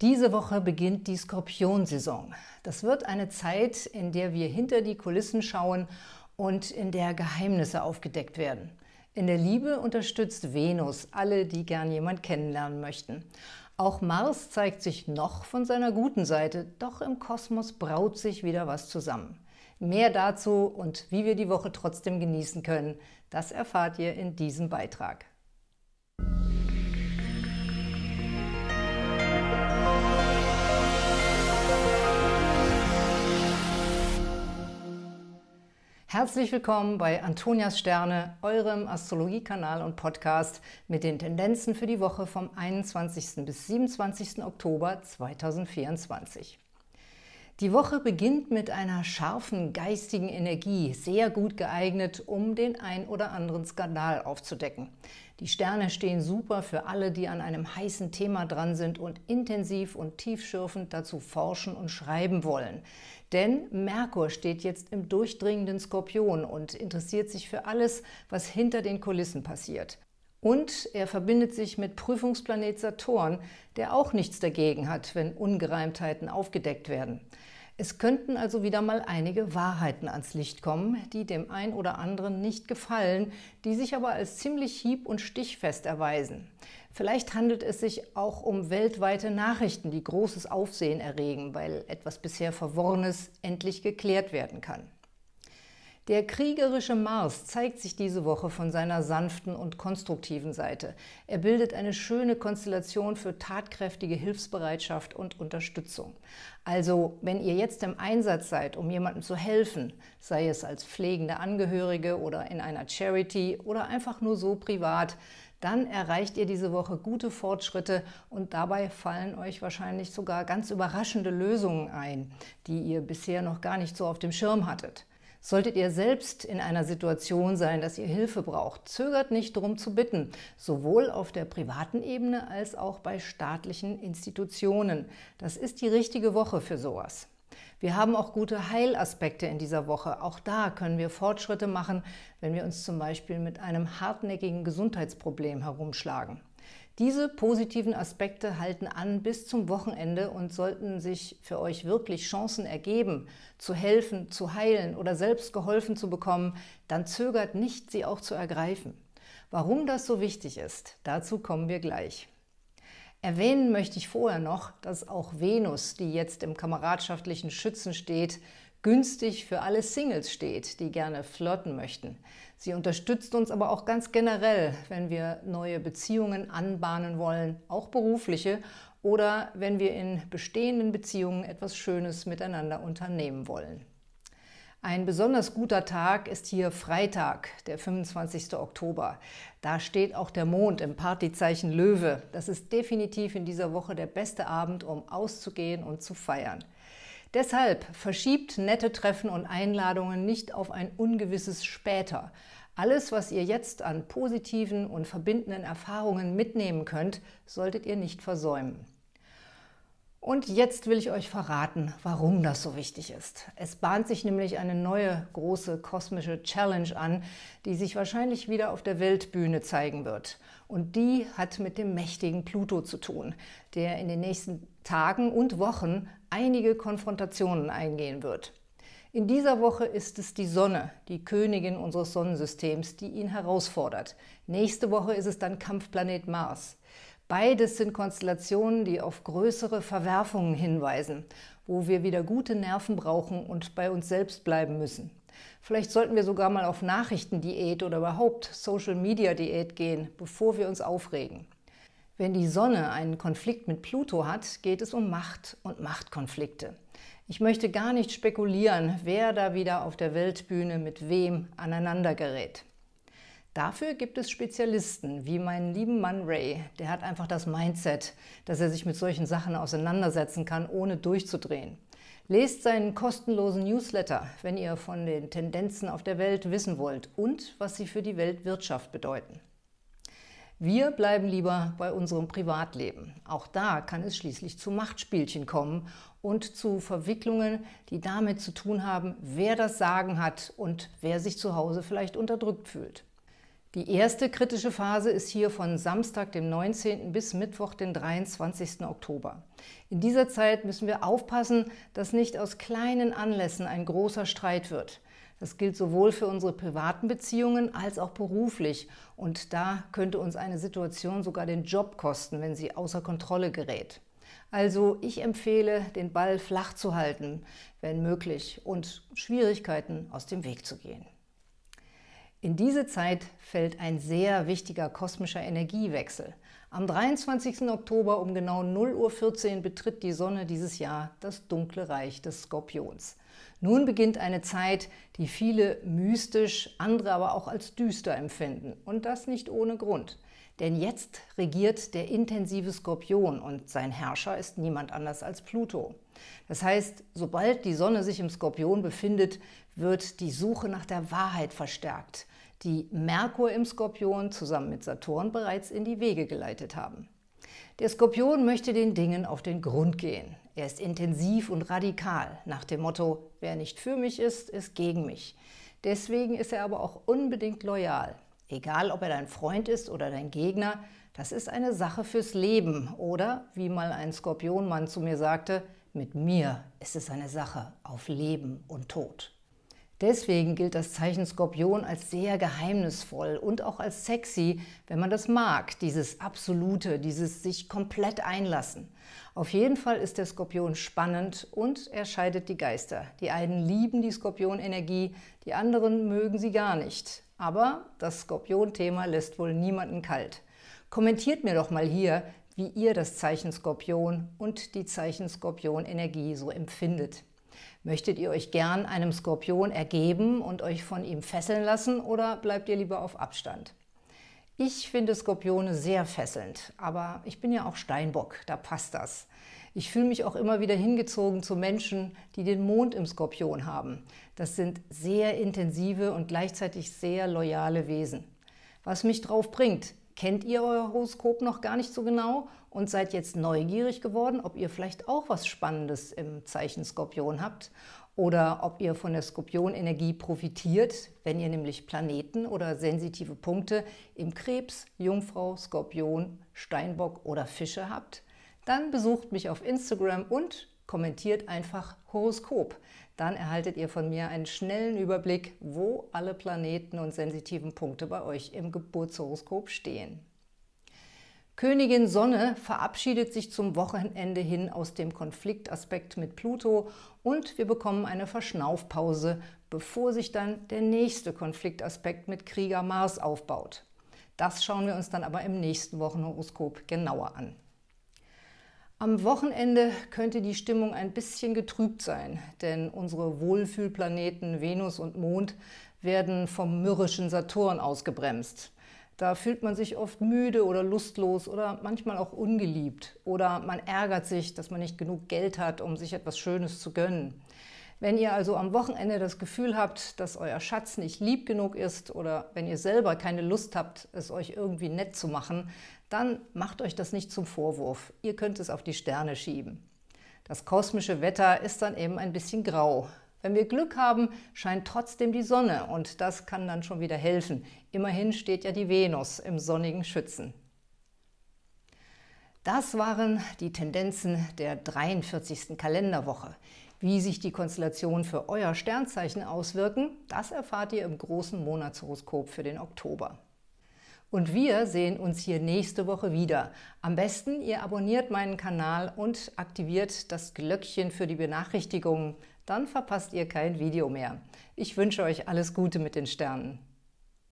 Diese Woche beginnt die Skorpionsaison. Das wird eine Zeit, in der wir hinter die Kulissen schauen und in der Geheimnisse aufgedeckt werden. In der Liebe unterstützt Venus alle, die gern jemand kennenlernen möchten. Auch Mars zeigt sich noch von seiner guten Seite, doch im Kosmos braut sich wieder was zusammen. Mehr dazu und wie wir die Woche trotzdem genießen können, das erfahrt ihr in diesem Beitrag. Herzlich willkommen bei Antonias Sterne, eurem Astrologiekanal und Podcast mit den Tendenzen für die Woche vom 21. bis 27. Oktober 2024. Die Woche beginnt mit einer scharfen geistigen Energie, sehr gut geeignet, um den ein oder anderen Skandal aufzudecken. Die Sterne stehen super für alle, die an einem heißen Thema dran sind und intensiv und tiefschürfend dazu forschen und schreiben wollen. Denn Merkur steht jetzt im durchdringenden Skorpion und interessiert sich für alles, was hinter den Kulissen passiert. Und er verbindet sich mit Prüfungsplanet Saturn, der auch nichts dagegen hat, wenn Ungereimtheiten aufgedeckt werden. Es könnten also wieder mal einige Wahrheiten ans Licht kommen, die dem ein oder anderen nicht gefallen, die sich aber als ziemlich hieb- und stichfest erweisen. Vielleicht handelt es sich auch um weltweite Nachrichten, die großes Aufsehen erregen, weil etwas bisher Verworrenes endlich geklärt werden kann. Der kriegerische Mars zeigt sich diese Woche von seiner sanften und konstruktiven Seite. Er bildet eine schöne Konstellation für tatkräftige Hilfsbereitschaft und Unterstützung. Also, wenn ihr jetzt im Einsatz seid, um jemandem zu helfen, sei es als pflegende Angehörige oder in einer Charity oder einfach nur so privat, dann erreicht ihr diese Woche gute Fortschritte und dabei fallen euch wahrscheinlich sogar ganz überraschende Lösungen ein, die ihr bisher noch gar nicht so auf dem Schirm hattet. Solltet ihr selbst in einer Situation sein, dass ihr Hilfe braucht, zögert nicht darum zu bitten, sowohl auf der privaten Ebene als auch bei staatlichen Institutionen. Das ist die richtige Woche für sowas. Wir haben auch gute Heilaspekte in dieser Woche. Auch da können wir Fortschritte machen, wenn wir uns zum Beispiel mit einem hartnäckigen Gesundheitsproblem herumschlagen. Diese positiven Aspekte halten an bis zum Wochenende und sollten sich für euch wirklich Chancen ergeben, zu helfen, zu heilen oder selbst geholfen zu bekommen, dann zögert nicht, sie auch zu ergreifen. Warum das so wichtig ist, dazu kommen wir gleich. Erwähnen möchte ich vorher noch, dass auch Venus, die jetzt im kameradschaftlichen Schützen steht, günstig für alle Singles steht, die gerne flirten möchten. Sie unterstützt uns aber auch ganz generell, wenn wir neue Beziehungen anbahnen wollen, auch berufliche, oder wenn wir in bestehenden Beziehungen etwas Schönes miteinander unternehmen wollen. Ein besonders guter Tag ist hier Freitag, der 25. Oktober. Da steht auch der Mond im Partyzeichen Löwe. Das ist definitiv in dieser Woche der beste Abend, um auszugehen und zu feiern. Deshalb verschiebt nette Treffen und Einladungen nicht auf ein ungewisses Später. Alles, was ihr jetzt an positiven und verbindenden Erfahrungen mitnehmen könnt, solltet ihr nicht versäumen. Und jetzt will ich euch verraten, warum das so wichtig ist. Es bahnt sich nämlich eine neue große kosmische Challenge an, die sich wahrscheinlich wieder auf der Weltbühne zeigen wird. Und die hat mit dem mächtigen Pluto zu tun, der in den nächsten Tagen und Wochen einige Konfrontationen eingehen wird. In dieser Woche ist es die Sonne, die Königin unseres Sonnensystems, die ihn herausfordert. Nächste Woche ist es dann Kampfplanet Mars. Beides sind Konstellationen, die auf größere Verwerfungen hinweisen, wo wir wieder gute Nerven brauchen und bei uns selbst bleiben müssen. Vielleicht sollten wir sogar mal auf Nachrichtendiät oder überhaupt Social-Media-Diät gehen, bevor wir uns aufregen. Wenn die Sonne einen Konflikt mit Pluto hat, geht es um Macht und Machtkonflikte. Ich möchte gar nicht spekulieren, wer da wieder auf der Weltbühne mit wem aneinander gerät. Dafür gibt es Spezialisten, wie meinen lieben Mann Ray. Der hat einfach das Mindset, dass er sich mit solchen Sachen auseinandersetzen kann, ohne durchzudrehen. Lest seinen kostenlosen Newsletter, wenn ihr von den Tendenzen auf der Welt wissen wollt und was sie für die Weltwirtschaft bedeuten. Wir bleiben lieber bei unserem Privatleben. Auch da kann es schließlich zu Machtspielchen kommen und zu Verwicklungen, die damit zu tun haben, wer das Sagen hat und wer sich zu Hause vielleicht unterdrückt fühlt. Die erste kritische Phase ist hier von Samstag, dem 19. bis Mittwoch, den 23. Oktober. In dieser Zeit müssen wir aufpassen, dass nicht aus kleinen Anlässen ein großer Streit wird. Das gilt sowohl für unsere privaten Beziehungen als auch beruflich. Und da könnte uns eine Situation sogar den Job kosten, wenn sie außer Kontrolle gerät. Also ich empfehle, den Ball flach zu halten, wenn möglich, und Schwierigkeiten aus dem Weg zu gehen. In diese Zeit fällt ein sehr wichtiger kosmischer Energiewechsel. Am 23. Oktober um genau 0.14 Uhr betritt die Sonne dieses Jahr das dunkle Reich des Skorpions. Nun beginnt eine Zeit, die viele mystisch, andere aber auch als düster empfinden. Und das nicht ohne Grund. Denn jetzt regiert der intensive Skorpion und sein Herrscher ist niemand anders als Pluto. Das heißt, sobald die Sonne sich im Skorpion befindet, wird die Suche nach der Wahrheit verstärkt, die Merkur im Skorpion zusammen mit Saturn bereits in die Wege geleitet haben. Der Skorpion möchte den Dingen auf den Grund gehen. Er ist intensiv und radikal, nach dem Motto, wer nicht für mich ist, ist gegen mich. Deswegen ist er aber auch unbedingt loyal. Egal, ob er dein Freund ist oder dein Gegner, das ist eine Sache fürs Leben. Oder, wie mal ein Skorpionmann zu mir sagte, mit mir ist es eine Sache auf Leben und Tod. Deswegen gilt das Zeichen Skorpion als sehr geheimnisvoll und auch als sexy, wenn man das mag, dieses Absolute, dieses sich komplett einlassen. Auf jeden Fall ist der Skorpion spannend und er scheidet die Geister. Die einen lieben die Skorpionenergie, die anderen mögen sie gar nicht. Aber das Skorpion-Thema lässt wohl niemanden kalt. Kommentiert mir doch mal hier, wie ihr das Zeichen Skorpion und die Zeichen Skorpion-Energie so empfindet. Möchtet ihr euch gern einem Skorpion ergeben und euch von ihm fesseln lassen oder bleibt ihr lieber auf Abstand? Ich finde Skorpione sehr fesselnd, aber ich bin ja auch Steinbock, da passt das. Ich fühle mich auch immer wieder hingezogen zu Menschen, die den Mond im Skorpion haben. Das sind sehr intensive und gleichzeitig sehr loyale Wesen. Was mich drauf bringt, kennt ihr euer Horoskop noch gar nicht so genau und seid jetzt neugierig geworden, ob ihr vielleicht auch was Spannendes im Zeichen Skorpion habt oder ob ihr von der Skorpionenergie profitiert, wenn ihr nämlich Planeten oder sensitive Punkte im Krebs, Jungfrau, Skorpion, Steinbock oder Fische habt, dann besucht mich auf Instagram und kommentiert einfach Horoskop. Dann erhaltet ihr von mir einen schnellen Überblick, wo alle Planeten und sensitiven Punkte bei euch im Geburtshoroskop stehen. Königin Sonne verabschiedet sich zum Wochenende hin aus dem Konfliktaspekt mit Pluto und wir bekommen eine Verschnaufpause, bevor sich dann der nächste Konfliktaspekt mit Krieger Mars aufbaut. Das schauen wir uns dann aber im nächsten Wochenhoroskop genauer an. Am Wochenende könnte die Stimmung ein bisschen getrübt sein, denn unsere Wohlfühlplaneten Venus und Mond werden vom mürrischen Saturn ausgebremst. Da fühlt man sich oft müde oder lustlos oder manchmal auch ungeliebt oder man ärgert sich, dass man nicht genug Geld hat, um sich etwas Schönes zu gönnen. Wenn ihr also am Wochenende das Gefühl habt, dass euer Schatz nicht lieb genug ist oder wenn ihr selber keine Lust habt, es euch irgendwie nett zu machen, dann macht euch das nicht zum Vorwurf. Ihr könnt es auf die Sterne schieben. Das kosmische Wetter ist dann eben ein bisschen grau. Wenn wir Glück haben, scheint trotzdem die Sonne und das kann dann schon wieder helfen. Immerhin steht ja die Venus im sonnigen Schützen. Das waren die Tendenzen der 43. Kalenderwoche. Wie sich die Konstellationen für euer Sternzeichen auswirken, das erfahrt ihr im großen Monatshoroskop für den Oktober. Und wir sehen uns hier nächste Woche wieder. Am besten, ihr abonniert meinen Kanal und aktiviert das Glöckchen für die Benachrichtigungen. Dann verpasst ihr kein Video mehr. Ich wünsche euch alles Gute mit den Sternen.